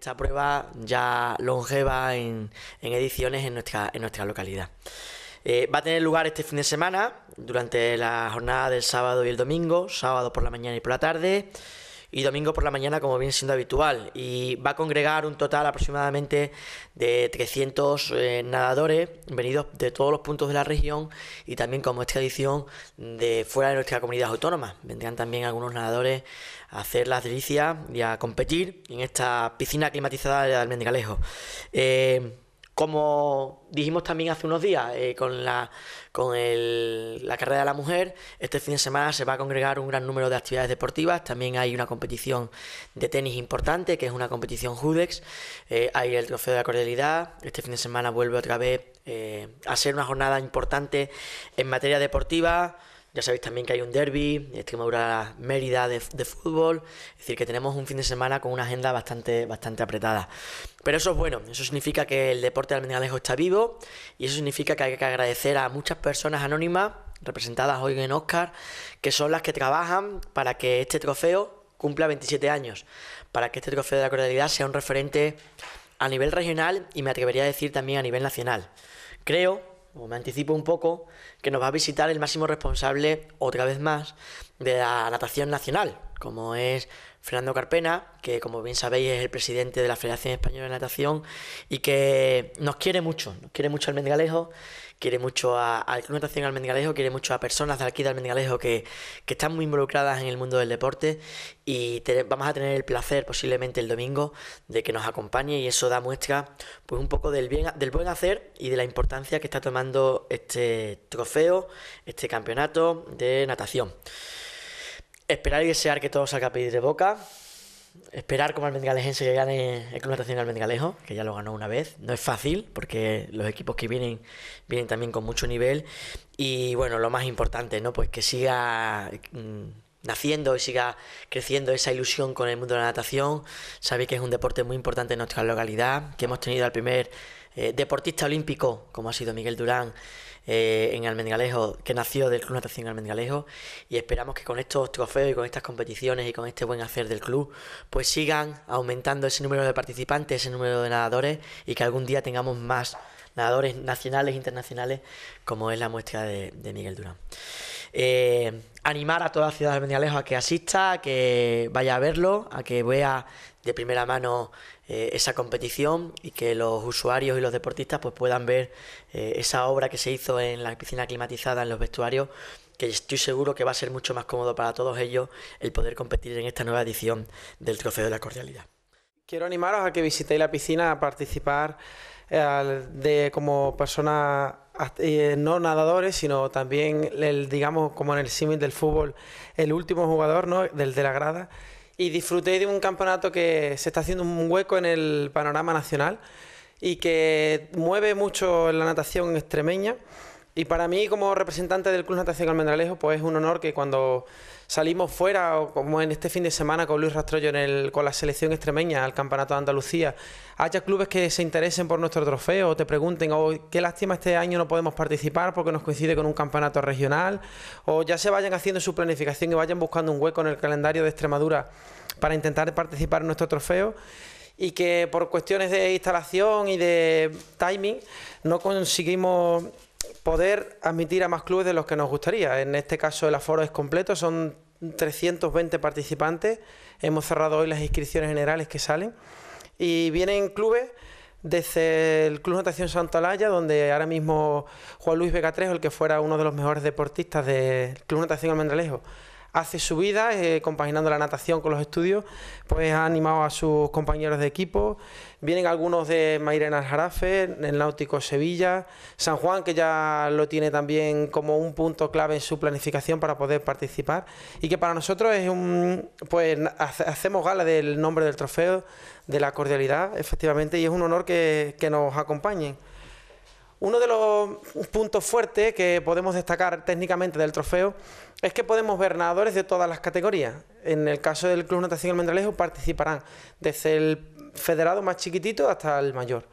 esta prueba ya longeva en, en ediciones en nuestra, en nuestra localidad. Eh, va a tener lugar este fin de semana, durante la jornada del sábado y el domingo, sábado por la mañana y por la tarde, y domingo por la mañana como viene siendo habitual. Y va a congregar un total aproximadamente de 300 eh, nadadores venidos de todos los puntos de la región y también como esta edición de fuera de nuestra comunidad autónoma. Vendrán también algunos nadadores a hacer las delicias y a competir en esta piscina climatizada de Almendralejo. Eh, como dijimos también hace unos días eh, con, la, con la carrera de la mujer, este fin de semana se va a congregar un gran número de actividades deportivas. También hay una competición de tenis importante, que es una competición Judex. Eh, hay el trofeo de la cordialidad. Este fin de semana vuelve otra vez eh, a ser una jornada importante en materia deportiva ya sabéis también que hay un derby, Extremadura Mérida de, fútbol. Es decir, que tenemos un fin de semana con una agenda bastante, bastante apretada. Pero eso es bueno, eso significa que el deporte de Almendralejo está vivo y eso significa que hay que agradecer a muchas personas anónimas representadas hoy en Oscar, que son las que trabajan para que este trofeo cumpla 27 años, para que este trofeo de la cordialidad sea un referente a nivel regional y me atrevería a decir también a nivel nacional. Creo pues me anticipo un poco, que nos va a visitar el máximo responsable, otra vez más, de la natación nacional, como es Fernando Carpena, que como bien sabéis es el presidente de la Federación Española de Natación y que nos quiere mucho, nos quiere mucho al mendigalejo... quiere mucho a, al Club Natación mendigalejo... quiere mucho a personas de aquí del mendigalejo... que, que están muy involucradas en el mundo del deporte y vamos a tener el placer posiblemente el domingo de que nos acompañe y eso da muestra pues un poco del, bien, del buen hacer y de la importancia que está tomando este trofeo, este campeonato de natación. Esperar y desear que todo salga a pedir de boca. Esperar como el Mendigalejo que gane el Club Natación Mendigalejo, que ya lo ganó una vez. No es fácil porque los equipos que vienen vienen también con mucho nivel. Y bueno, lo más importante, ¿no? Pues que siga mm, naciendo y siga creciendo esa ilusión con el mundo de la natación. Sabéis que es un deporte muy importante en nuestra localidad, que hemos tenido al primer eh, deportista olímpico, como ha sido Miguel Durán, eh, en Almendralejo, que nació del Club Natación Almendralejo. Y esperamos que con estos trofeos y con estas competiciones y con este buen hacer del club, pues sigan aumentando ese número de participantes, ese número de nadadores y que algún día tengamos más nadadores nacionales e internacionales, como es la muestra de, Miguel Durán. Eh, animar a toda la ciudad de Almendralejo a que asista, a que vaya a verlo, a que vea de primera mano eh, esa competición y que los usuarios y los deportistas pues puedan ver eh, esa obra que se hizo en la piscina climatizada, en los vestuarios, que estoy seguro que va a ser mucho más cómodo para todos ellos el poder competir en esta nueva edición del Trofeo de la Cordialidad. Quiero animaros a que visitéis la piscina, a participar de, como personas eh, no nadadores, sino también, el, digamos, como en el símil del fútbol, el último jugador ¿no? del de la grada y disfruté de un campeonato que se está haciendo un hueco en el panorama nacional y que mueve mucho la natación extremeña. Y para mí, como representante del Club Natación Almendralejo, pues es un honor que cuando salimos fuera, como en este fin de semana con Luis Rastrollo en el, con la selección extremeña al Campeonato de Andalucía, haya clubes que se interesen por nuestro trofeo, o te pregunten, o oh, qué lástima este año no podemos participar porque nos coincide con un campeonato regional, o ya se vayan haciendo su planificación y vayan buscando un hueco en el calendario de Extremadura para intentar participar en nuestro trofeo y que por cuestiones de instalación y de timing no conseguimos poder admitir a más clubes de los que nos gustaría. En este caso el aforo es completo, son 320 participantes. Hemos cerrado hoy las inscripciones generales que salen. Y vienen clubes desde el Club Natación Santa donde ahora mismo Juan Luis tres, el que fuera uno de los mejores deportistas del Club Natación Almendralejo, hace su vida, eh, compaginando la natación con los estudios, pues ha animado a sus compañeros de equipo. Vienen algunos de Mairena Aljarafe, el Náutico Sevilla, San Juan, que ya lo tiene también como un punto clave en su planificación para poder participar. Y que para nosotros es un. Pues hacemos gala del nombre del trofeo, de la cordialidad, efectivamente, y es un honor que nos acompañen. Uno de los puntos fuertes que podemos destacar técnicamente del trofeo es que podemos ver nadadores de todas las categorías. En el caso del Club Natación Mendralejo participarán desde el federado más chiquitito hasta el mayor.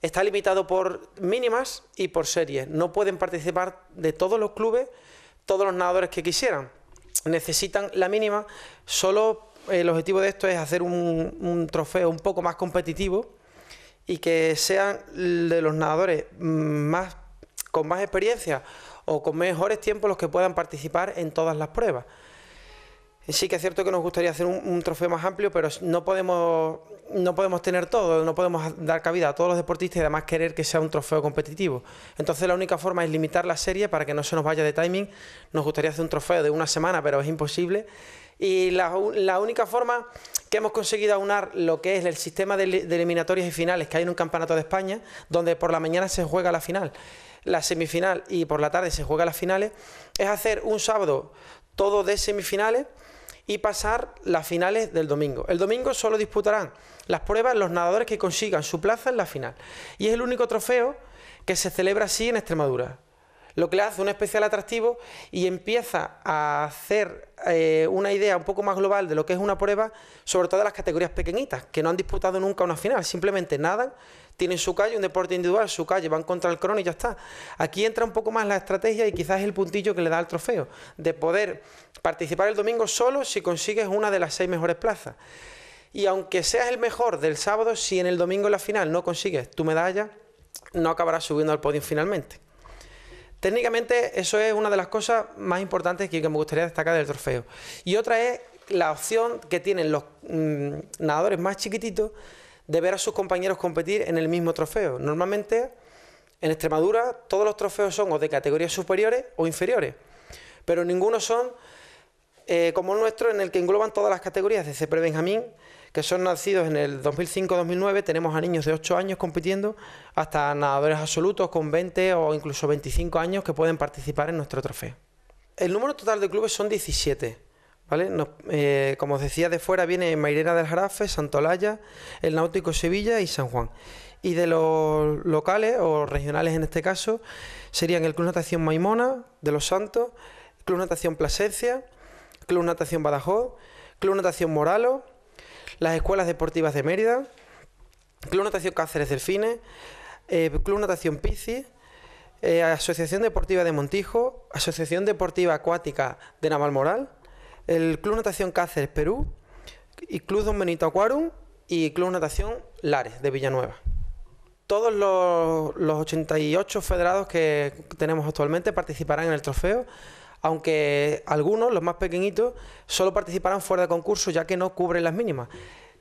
Está limitado por mínimas y por series. No pueden participar de todos los clubes todos los nadadores que quisieran. Necesitan la mínima. Solo eh, el objetivo de esto es hacer un trofeo un poco más competitivo y que sean de los nadadores más, con más experiencia o con mejores tiempos los que puedan participar en todas las pruebas. Sí que es cierto que nos gustaría hacer un, trofeo más amplio, pero no podemos, no podemos tener todo, no podemos dar cabida a todos los deportistas y además querer que sea un trofeo competitivo. Entonces la única forma es limitar la serie para que no se nos vaya de timing. Nos gustaría hacer un trofeo de una semana, pero es imposible. Y la, la única forma que hemos conseguido aunar lo que es el sistema de, eliminatorias y finales que hay en un campeonato de España, donde por la mañana se juega la final, la semifinal y por la tarde se juega las finales, es hacer un sábado todo de semifinales y pasar las finales del domingo. El domingo solo disputarán las pruebas los nadadores que consigan su plaza en la final. Y es el único trofeo que se celebra así en Extremadura lo que le hace un especial atractivo y empieza a hacer eh, una idea un poco más global de lo que es una prueba, sobre todo de las categorías pequeñitas, que no han disputado nunca una final, simplemente nadan, tienen su calle, un deporte individual, su calle, van contra el crono y ya está. Aquí entra un poco más la estrategia y quizás el puntillo que le da al trofeo, de poder participar el domingo solo si consigues una de las seis mejores plazas. Y aunque seas el mejor del sábado, si en el domingo en la final no consigues tu medalla, no acabarás subiendo al podio finalmente. Técnicamente eso es una de las cosas más importantes que, me gustaría destacar del trofeo. Y otra es la opción que tienen los mm, nadadores más chiquititos de ver a sus compañeros competir en el mismo trofeo. Normalmente en Extremadura todos los trofeos son o de categorías superiores o inferiores, pero ninguno son eh, como el nuestro en el que engloban todas las categorías, de pre-benjamín que son nacidos en el 2005-2009, tenemos a niños de 8 años compitiendo hasta nadadores absolutos con 20 o incluso 25 años que pueden participar en nuestro trofeo. El número total de clubes son 17. ¿Vale? Eh, como os decía, de fuera viene Mairena del Jarafe, Santolaya, el Náutico Sevilla y San Juan. Y de los locales o regionales en este caso serían el Club Natación Maimona de Los Santos, Club Natación Plasencia, Club Natación Badajoz, Club Natación Moralo las escuelas deportivas de Mérida, Club Natación Cáceres Delfines, eh, Club Natación Piscis, eh, Asociación Deportiva de Montijo, Asociación Deportiva Acuática de Navalmoral, el Club Natación Cáceres Perú, y Club Don Benito Acuarum y Club Natación Lares de Villanueva. Todos los, los 88 federados que tenemos actualmente participarán en el trofeo aunque algunos, los más pequeñitos, solo participarán fuera de concurso ya que no cubren las mínimas.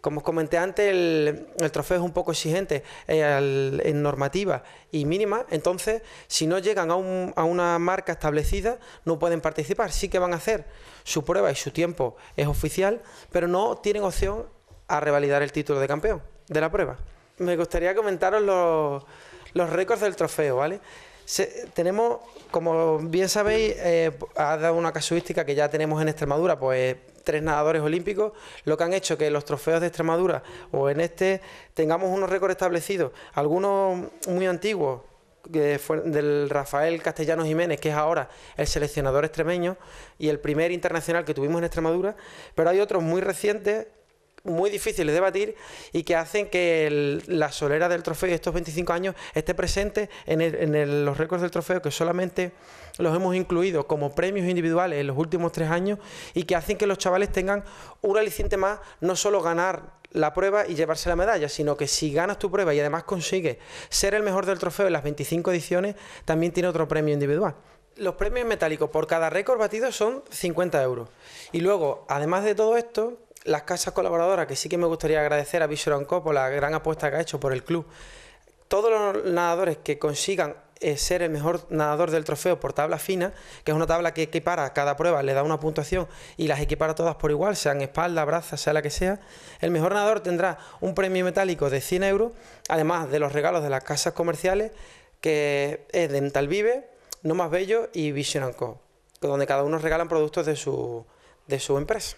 Como os comenté antes, el, trofeo es un poco exigente eh, en normativa y mínima, entonces si no llegan a, una marca establecida no pueden participar, sí que van a hacer su prueba y su tiempo es oficial, pero no tienen opción a revalidar el título de campeón de la prueba. Me gustaría comentaros los, los récords del trofeo, ¿vale? tenemos, como bien sabéis, eh, ha dado una casuística que ya tenemos en Extremadura, pues tres nadadores olímpicos, lo que han hecho que los trofeos de Extremadura o en este tengamos unos récords establecidos, algunos muy antiguos, que fue del Rafael Castellano Jiménez, que es ahora el seleccionador extremeño y el primer internacional que tuvimos en Extremadura, pero hay otros muy recientes muy difíciles de batir y que hacen que la solera del trofeo de estos 25 años esté presente en, los récords del trofeo que solamente los hemos incluido como premios individuales en los últimos tres años y que hacen que los chavales tengan un aliciente más, no solo ganar la prueba y llevarse la medalla, sino que si ganas tu prueba y además consigues ser el mejor del trofeo en las 25 ediciones, también tiene otro premio individual. Los premios metálicos por cada récord batido son 50 euros. Y luego, además de todo esto, las casas colaboradoras, que sí que me gustaría agradecer a Co. por la gran apuesta que ha hecho por el club. Todos los nadadores que consigan eh, ser el mejor nadador del trofeo por tabla fina, que es una tabla que equipara cada prueba, le da una puntuación y las equipara todas por igual, sean espalda, braza, sea la que sea. El mejor nadador tendrá un premio metálico de 100 euros, además de los regalos de las casas comerciales, que es Dental Vive, No Más Bello y Vision Co, donde cada uno regalan productos de su empresa